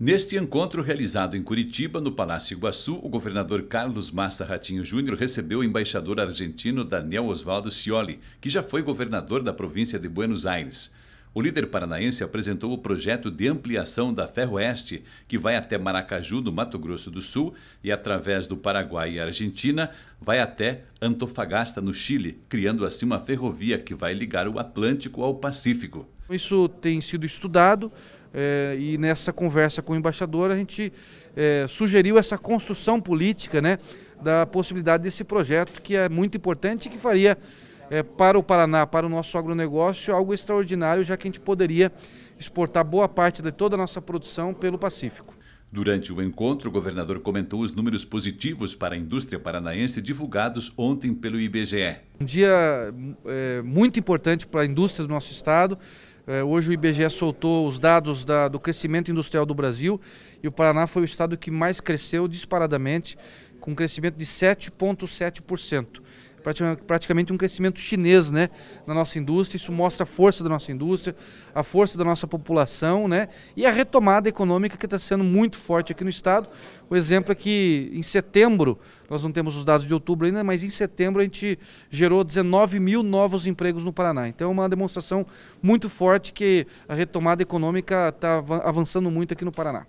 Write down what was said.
Neste encontro realizado em Curitiba, no Palácio Iguaçu, o governador Carlos Massa Ratinho Júnior recebeu o embaixador argentino Daniel Osvaldo Scioli, que já foi governador da província de Buenos Aires o líder paranaense apresentou o projeto de ampliação da Ferroeste, que vai até Maracaju, no Mato Grosso do Sul, e através do Paraguai e Argentina, vai até Antofagasta, no Chile, criando assim uma ferrovia que vai ligar o Atlântico ao Pacífico. Isso tem sido estudado é, e nessa conversa com o embaixador a gente é, sugeriu essa construção política né, da possibilidade desse projeto que é muito importante e que faria é, para o Paraná, para o nosso agronegócio, é algo extraordinário, já que a gente poderia exportar boa parte de toda a nossa produção pelo Pacífico. Durante o encontro, o governador comentou os números positivos para a indústria paranaense divulgados ontem pelo IBGE. Um dia é, muito importante para a indústria do nosso estado. É, hoje o IBGE soltou os dados da, do crescimento industrial do Brasil e o Paraná foi o estado que mais cresceu disparadamente, com um crescimento de 7,7% praticamente um crescimento chinês né, na nossa indústria. Isso mostra a força da nossa indústria, a força da nossa população né, e a retomada econômica que está sendo muito forte aqui no estado. O exemplo é que em setembro, nós não temos os dados de outubro ainda, mas em setembro a gente gerou 19 mil novos empregos no Paraná. Então é uma demonstração muito forte que a retomada econômica está avançando muito aqui no Paraná.